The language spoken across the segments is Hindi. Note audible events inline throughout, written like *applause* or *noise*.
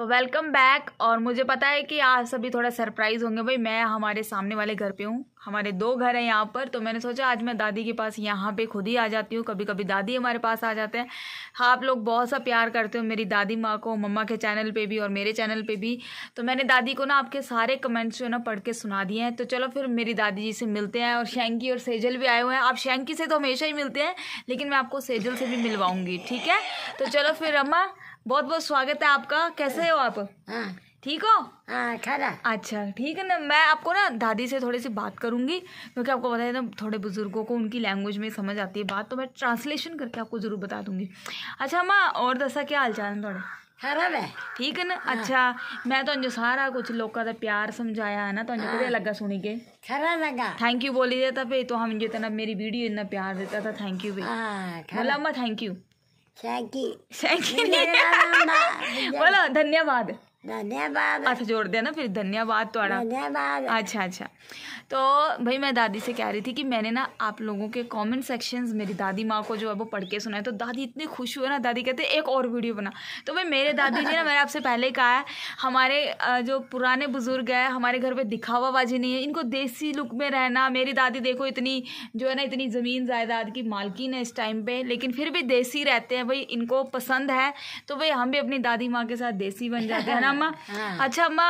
तो वेलकम बैक और मुझे पता है कि आज सभी थोड़ा सरप्राइज़ होंगे भाई मैं हमारे सामने वाले घर पे हूँ हमारे दो घर हैं यहाँ पर तो मैंने सोचा आज मैं दादी के पास यहाँ पे खुद ही आ जाती हूँ कभी कभी दादी हमारे पास आ जाते हैं हाँ आप लोग बहुत सा प्यार करते हो मेरी दादी माँ को मम्मा के चैनल पर भी और मेरे चैनल पर भी तो मैंने दादी को ना आपके सारे कमेंट्स जो ना पढ़ के सुना दिए हैं तो चलो फिर मेरी दादी जी से मिलते हैं और शेंकी और सेजल भी आए हुए हैं आप शेंकी से तो हमेशा ही मिलते हैं लेकिन मैं आपको सेजल से भी मिलवाऊँगी ठीक है तो चलो फिर अम्मा बहुत बहुत स्वागत है आपका कैसे हो आप हाँ। ठीक हो खरा हाँ, अच्छा, अच्छा ठीक है ना मैं आपको ना दादी से थोड़ी सी बात करूंगी क्योंकि आपको पता है ना थोड़े बुजुर्गों को उनकी लैंग्वेज में समझ आती है बात तो मैं ट्रांसलेशन करके आपको जरूर बता दूंगी अच्छा माँ और दसा क्या हाल चाल है थोड़े खराब है ठीक है ना हाँ। अच्छा मैं तो सारा कुछ लोग का तो प्यार समझाया है ना तो लगा सुनी के खरा लगा थैंक यू बोली देता भाई तो हम जो मेरी वीडियो इतना प्यार देता था थैंक यू भाई बोला अम्मा थैंक यू बोलो *laughs* धन्यवाद धन्यवाद अर्थ जोड़ दिया ना फिर धन्यवाद थोड़ा धन्यवाद अच्छा अच्छा तो भाई मैं दादी से कह रही थी कि मैंने ना आप लोगों के कमेंट सेक्शंस मेरी दादी माँ को जो है वो पढ़ के सुनाए तो दादी इतनी खुश हुए ना दादी कहते एक और वीडियो बना तो भाई मेरे दादी ने ना मैंने आपसे पहले कहा है हमारे जो पुराने बुजुर्ग है हमारे घर पर दिखावाबाजी नहीं है इनको देसी लुक में रहना मेरी दादी देखो इतनी जो है ना इतनी ज़मीन जायदाद की मालकिन है इस टाइम पर लेकिन फिर भी देसी रहते हैं भाई इनको पसंद है तो भाई हम भी अपनी दादी माँ के साथ देसी बन जाते हैं ना अम्मा हाँ। अच्छा अम्मा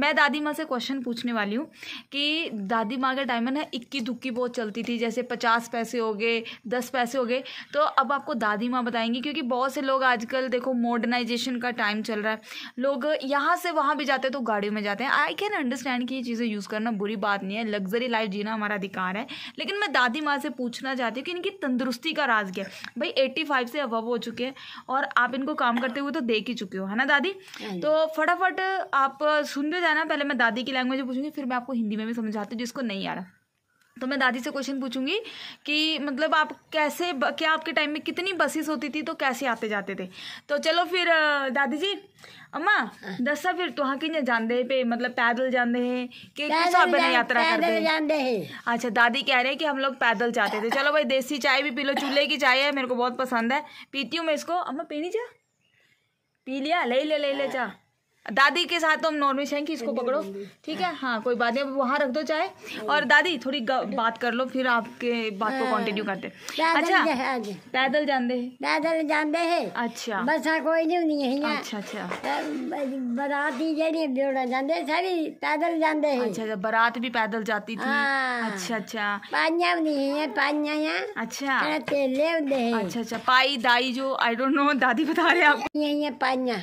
मैं दादी माँ से क्वेश्चन पूछने वाली हूँ कि दादी माँ का टाइम ना इक्की दुक्की बहुत चलती थी जैसे पचास पैसे हो गए दस पैसे हो गए तो अब आपको दादी माँ बताएंगी क्योंकि बहुत से लोग आजकल देखो मॉडर्नाइजेशन का टाइम चल रहा है लोग यहाँ से वहाँ भी जाते हैं तो गाड़ियों में जाते हैं आई कैन अंडरस्टैंड कि ये चीज़ें यूज़ करना बुरी बात नहीं है लग्जरी लाइफ जीना हमारा अधिकार है लेकिन मैं दादी माँ से पूछना चाहती हूँ कि इनकी तंदुरुस्ती का राज क्या है भाई एट्टी फाइव से अवव हो चुके हैं और आप इनको काम करते हुए तो देख ही चुके हो है ना दादी हाँ तो फटाफट आप सुनते जाना पहले मैं दादी की लैंग्वेज में पूछूंगी फिर मैं आपको हिंदी में भी समझाती हूँ जिसको नहीं आ रहा तो मैं दादी से क्वेश्चन पूछूंगी कि मतलब आप कैसे क्या आपके टाइम में कितनी बसेस होती थी तो कैसे आते जाते थे तो चलो फिर दादी जी अम्मा हाँ। दसा फिर तो हाँ कि जानते पे मतलब पैदल जाते हैं कि किस पे यात्रा करते हैं अच्छा दादी कह रहे हैं कि हम लोग पैदल जाते थे चलो भाई देसी चाय भी पी लो चूल्हे की चाय है मेरे को बहुत पसंद है पीती हूँ मैं इसको अम्मा पीनी चाहिए पी लिया ले ले ले ले हाँ। जा दादी के साथ तो हम नॉर्मल कि इसको पकड़ो ठीक है हाँ कोई बात नहीं वहाँ रख दो चाहे हाँ। और दादी थोड़ी बात कर लो फिर आपके बात को कंटिन्यू हाँ। करते अच्छा पैदल जाते हैं पैदल जाते हैं अच्छा बस हाँ, कोई नहीं है अच्छा अच्छा बारात ही जानी जाते सारी पैदल जाते हैं अच्छा अच्छा बारात भी पैदल जाती थी अच्छा अच्छा पाइया नहीं है पाइया अच्छा तेले अच्छा अच्छा पाई दाई जो आई डोंट नो दादी बता रहे आप यही है पाइया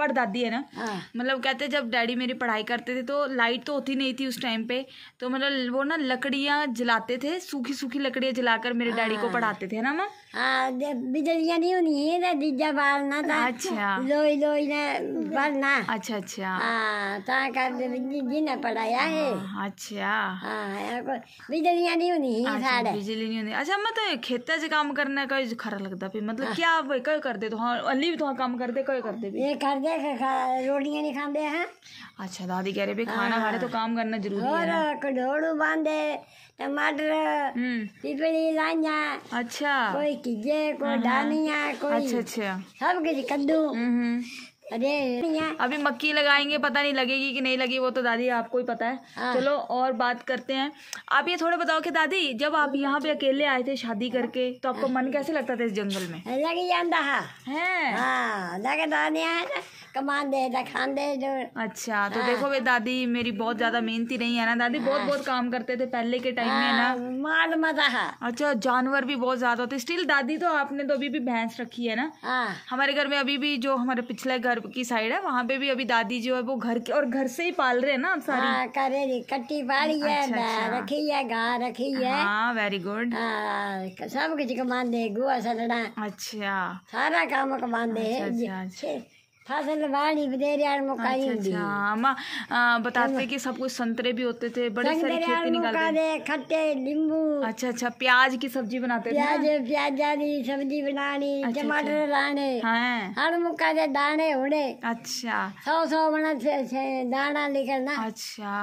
पर दादी है ना हाँ। मतलब कहते जब डैडी मेरी पढ़ाई करते थे तो लाइट तो होती नहीं थी उस टाइम पे तो मतलब वो ना लकड़ियाँ जलाते थे सूखी सूखी लकड़ियाँ जलाकर मेरे डैडी को हाँ। पढ़ाते थे ना माँ हाँ, बिजलियाँ नहीं होनी है ना तो दीजा बालना था अच्छा लोई लोई ने बालना अच्छा अच्छा हाँ तो कर जी ने पढ़ाया है हाँ, अच्छा बिजलियाँ नहीं होनी है अच्छा, बिजली नहीं होनी अच्छा मैं तो खेता च काम करना कोई खरा लगता पे मतलब क्या कोई दे तो हाँ अली भी तो काम कर दे कोई करदे भी ये करदे रोटियां नहीं खाते हैं अच्छा दादी कह रहे भी खाना हाँ। खाने तो काम करना जरूरी और है बांधे टमाटर हम्म। पिपली लाइया अच्छा कोई किजे कोई हाँ, हाँ। कोई अच्छा अच्छा सब कुछ कद्दू हम्म, हम्म। अरे अभी मक्की लगाएंगे पता नहीं लगेगी कि नहीं लगी वो तो दादी आपको ही पता है हाँ। चलो और बात करते हैं आप ये थोड़े बताओ कि दादी जब आप यहाँ पे अकेले आए थे शादी करके तो आपको मन कैसे लगता था इस जंगल में लगी है हाँ, कमान दे खान दे जो अच्छा तो हाँ। देखो वे दादी मेरी बहुत ज्यादा मेहनती नहीं है ना दादी बहुत बहुत काम करते थे पहले के टाइम में ना माल मजा अच्छा जानवर भी बहुत ज्यादा होते स्टिल दादी तो आपने तो अभी भी भैंस रखी है ना हमारे घर में अभी भी जो हमारे पिछले घर की साइड है वहाँ पे भी अभी दादी जो है वो घर के और घर से ही पाल रहे हैं ना सारी हाँ, करे कट्टी पाली है अच्छा, अच्छा। रखी है गाय रखी है हाँ वेरी गुड हाँ, सब कुछ दे गुआ सलना अच्छा सारा काम कमाते अच्छा, अच्छा, अच्छा। अच्छा, अच्छा, बताते कि सब कुछ संतरे भी होते थे बड़े सारी खेती निकालते खट्टे नींबू अच्छा अच्छा प्याज की सब्जी बनाते प्याज प्याज जानी सब्जी बनानी अच्छा, टमाटर लाने हाँ। हर मुका दे दाने उड़े अच्छा सौ सौ बना दाना निकलना अच्छा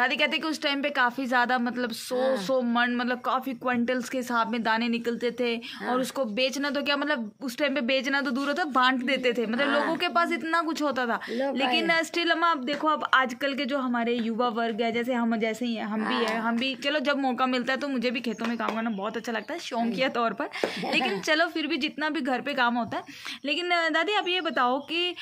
दादी कहते कि उस टाइम पे काफ़ी ज़्यादा मतलब सो हाँ। सौ मन मतलब काफ़ी क्विंटल्स के हिसाब में दाने निकलते थे हाँ। और उसको बेचना तो क्या मतलब उस टाइम पे बेचना तो दूर होता बांट देते थे मतलब हाँ। लोगों के पास इतना कुछ होता था लेकिन स्टिल हम आप देखो अब आजकल के जो हमारे युवा वर्ग है जैसे हम जैसे ही है हम भी है हाँ। हम भी चलो जब मौका मिलता है तो मुझे भी खेतों में काम करना बहुत अच्छा लगता है शौकिया हाँ। तौर पर लेकिन चलो फिर भी जितना भी घर पे काम होता है लेकिन दादी आप ये बताओ कि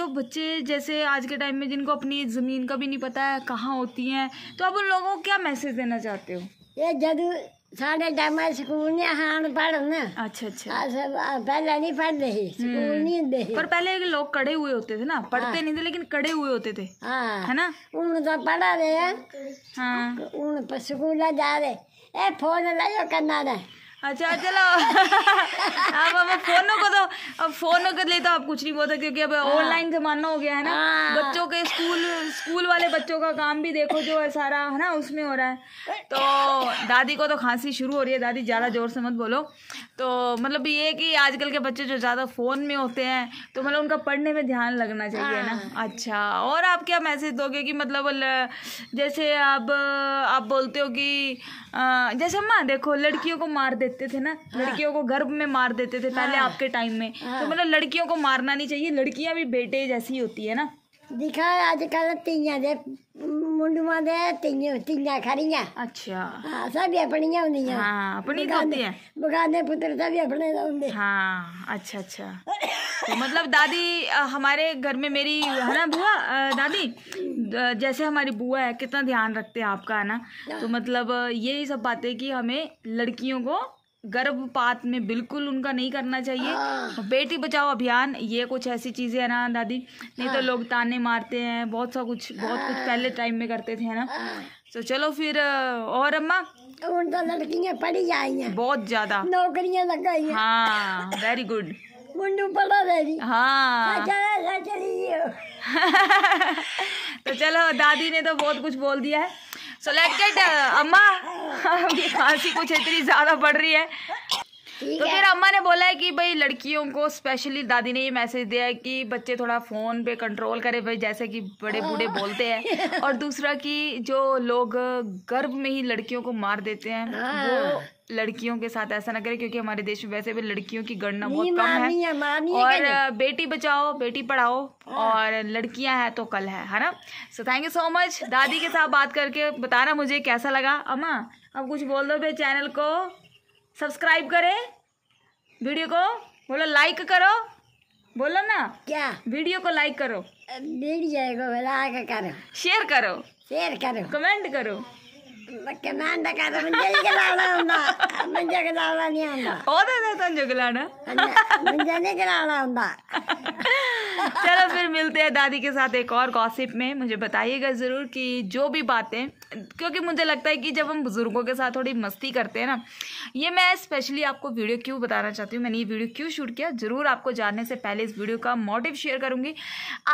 जो बच्चे जैसे आज के टाइम में जिनको अपनी ज़मीन का भी नहीं पता है कहाँ होती है हैं तो अब उन लोगों को क्या मैसेज देना चाहते हो ये जदू साढ़े टाइम स्कूल ने पढ़ ना अच्छा अच्छा हाँ, हाँ, पहले नहीं पढ़ रहे स्कूल हम्म। नहीं दे पर पहले लोग कड़े हुए होते थे ना हाँ। पढ़ते नहीं थे लेकिन कड़े हुए होते थे है ना उन तो पढ़ा रहे हैं हाँ। उन स्कूल जा रहे ए फोन लाओ करना रहे अच्छा चलो अब *laughs* अब फोनों को तो अब फोनों के लिए तो आप कुछ नहीं बोलते क्योंकि अब ऑनलाइन हाँ। जमाना हो गया है ना हाँ। बच्चों के स्कूल स्कूल वाले बच्चों का काम भी देखो जो है सारा है ना उसमें हो रहा है तो दादी को तो खांसी शुरू हो रही है दादी ज़्यादा ज़ोर से मत बोलो तो मतलब ये कि आजकल के बच्चे जो ज़्यादा फ़ोन में होते हैं तो मतलब उनका पढ़ने में ध्यान लगना चाहिए ना हाँ। अच्छा और आप क्या मैसेज दोगे कि मतलब जैसे आप आप बोलते हो कि जैसे अम्मा देखो लड़कियों को मार देते देते थे ना हाँ। लड़कियों को गर्भ में मार देते थे पहले हाँ। आपके टाइम में तो हाँ। तो मतलब लड़कियों को मारना नहीं चाहिए लड़कियां भी बेटे जैसी होती है ना दिखा अजकल तीजा दे मुंडवा दे खरिया अच्छा हाँ, सब अपनी हाँ, अपनी तो होती है बगाने पुत्र सब अपने तो हाँ अच्छा अच्छा तो मतलब दादी हमारे घर में मेरी है ना बुआ दादी जैसे हमारी बुआ है कितना ध्यान रखते हैं आपका है ना हाँ। तो मतलब यही सब बातें कि हमें लड़कियों को गर्भपात में बिल्कुल उनका नहीं करना चाहिए हाँ। बेटी बचाओ अभियान ये कुछ ऐसी चीजें है ना दादी नहीं तो हाँ। लोग ताने मारते हैं बहुत सा कुछ बहुत कुछ हाँ। पहले टाइम में करते थे है ना तो चलो फिर और अम्मा लड़कियाँ तो, तो लड़कियां पढ़ी आई हैं बहुत ज्यादा नौकरियां लग गई हाँ वेरी गुड मुंडू पढ़ा दादी हाँ अच्छा, अच्छा, *laughs* तो चलो दादी ने तो बहुत कुछ बोल दिया है सो लेट गेट अम्मा खांसी कुछ इतनी ज़्यादा बढ़ रही है तो फिर अम्मा ने बोला है कि भाई लड़कियों को स्पेशली दादी ने ये मैसेज दिया है कि बच्चे थोड़ा फोन पे कंट्रोल करें भाई जैसे कि बड़े हाँ। बूढ़े बोलते हैं *laughs* और दूसरा कि जो लोग गर्भ में ही लड़कियों को मार देते हैं वो हाँ। लड़कियों के साथ ऐसा ना करें क्योंकि हमारे देश में वैसे भी लड़कियों की गणना बहुत कम है और बेटी बचाओ बेटी पढ़ाओ हाँ। और लड़कियां हैं तो कल है है ना so thank you so much दादी के साथ बात करके बताना मुझे कैसा लगा अम्मा अब कुछ बोल दो भाई चैनल को सब्सक्राइब करें वीडियो को बोलो लाइक करो बोलो ना क्या वीडियो को लाइक करो वीडियो को लाइक करो शेयर करो शेयर करो कमेंट करो कमेंट करो मुझे खिलाना होता मुझे खिलाना नहीं होता और तो तुम जो खिलाना मुझे नहीं खिलाना होता *laughs* चलो फिर मिलते हैं दादी के साथ एक और गॉसिप में मुझे बताइएगा ज़रूर कि जो भी बातें क्योंकि मुझे लगता है कि जब हम बुज़ुर्गों के साथ थोड़ी मस्ती करते हैं ना ये मैं स्पेशली आपको वीडियो क्यों बताना चाहती हूँ मैंने ये वीडियो क्यों शूट किया ज़रूर आपको जानने से पहले इस वीडियो का मोटिव शेयर करूँगी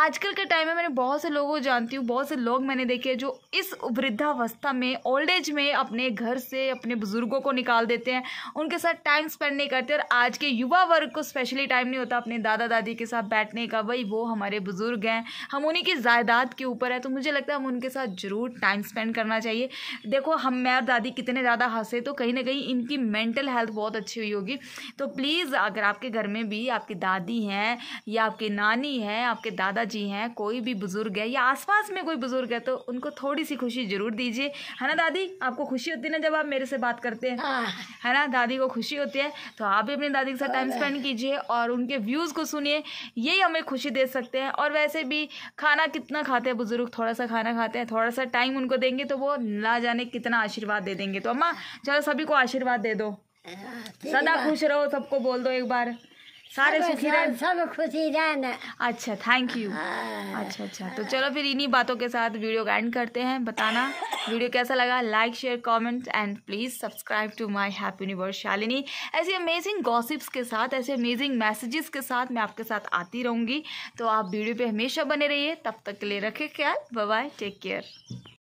आजकल के टाइम में मैंने बहुत से लोगों को जानती हूँ बहुत से लोग मैंने देखे जो इस वृद्धावस्था में ओल्ड एज में अपने घर से अपने बुज़ुर्गों को निकाल देते हैं उनके साथ टाइम स्पेंड नहीं करते और आज के युवा वर्ग को स्पेशली टाइम नहीं होता अपने दादा दादी के साथ बैठने का भाई वो हमारे बुज़ुर्ग हैं हम उन्हीं की जायदाद के ऊपर है तो मुझे लगता है हम उनके साथ ज़रूर टाइम स्पेंड करना चाहिए देखो हम मैं और दादी कितने ज़्यादा हंसे तो कहीं ना कहीं इनकी मेंटल हेल्थ बहुत अच्छी हुई होगी तो प्लीज़ अगर आपके घर में भी आपकी दादी हैं या आपकी नानी है आपके दादाजी हैं कोई भी बुज़ुर्ग है या आसपास में कोई बुज़ुर्ग है तो उनको थोड़ी सी खुशी ज़रूर दीजिए है ना दादी आपको खुशी होती है ना जब आप मेरे से बात करते हैं हाँ। है ना दादी को खुशी होती है तो आप भी अपनी दादी के साथ टाइम स्पेंड कीजिए और उनके व्यूज़ को सुनिए यही हमें खुशी खुशी दे सकते हैं और वैसे भी खाना कितना खाते हैं बुज़ुर्ग थोड़ा सा खाना खाते हैं थोड़ा सा टाइम उनको देंगे तो वो ना जाने कितना आशीर्वाद दे देंगे तो अम्मा चलो सभी को आशीर्वाद दे दो हाँ, सदा खुश रहो सबको बोल दो एक बार सारे सुखी रहना सब खुशी रहना अच्छा थैंक यू हाँ। अच्छा अच्छा तो चलो फिर इन्हीं बातों के साथ वीडियो का एंड करते हैं बताना वीडियो कैसा लगा like share comment and please subscribe to my happy universe Shalini ऐसी अमेजिंग गॉसिप्स के साथ ऐसे अमेजिंग मैसेजेस के साथ मैं आपके साथ आती रहूँगी तो आप वीडियो पर हमेशा बने रहिए तब तक के लिए रखें ख्याल बाय टेक केयर